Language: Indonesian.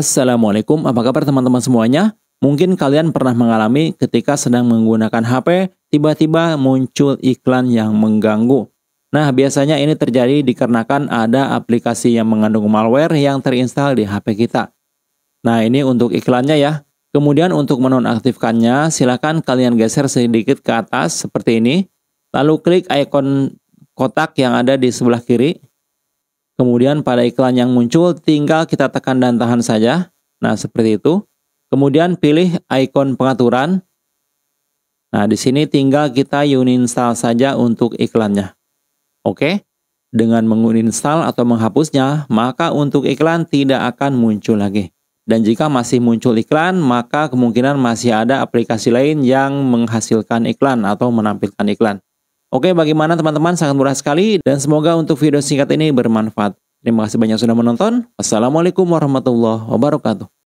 Assalamualaikum, apa kabar teman-teman semuanya? Mungkin kalian pernah mengalami ketika sedang menggunakan HP, tiba-tiba muncul iklan yang mengganggu. Nah, biasanya ini terjadi dikarenakan ada aplikasi yang mengandung malware yang terinstal di HP kita. Nah, ini untuk iklannya ya. Kemudian untuk menonaktifkannya, silakan kalian geser sedikit ke atas seperti ini. Lalu klik ikon kotak yang ada di sebelah kiri. Kemudian pada iklan yang muncul tinggal kita tekan dan tahan saja. Nah, seperti itu. Kemudian pilih ikon pengaturan. Nah, di sini tinggal kita uninstall saja untuk iklannya. Oke? Dengan menguninstall atau menghapusnya, maka untuk iklan tidak akan muncul lagi. Dan jika masih muncul iklan, maka kemungkinan masih ada aplikasi lain yang menghasilkan iklan atau menampilkan iklan. Oke, bagaimana teman-teman? Sangat murah sekali dan semoga untuk video singkat ini bermanfaat. Terima kasih banyak sudah menonton. Wassalamualaikum warahmatullahi wabarakatuh.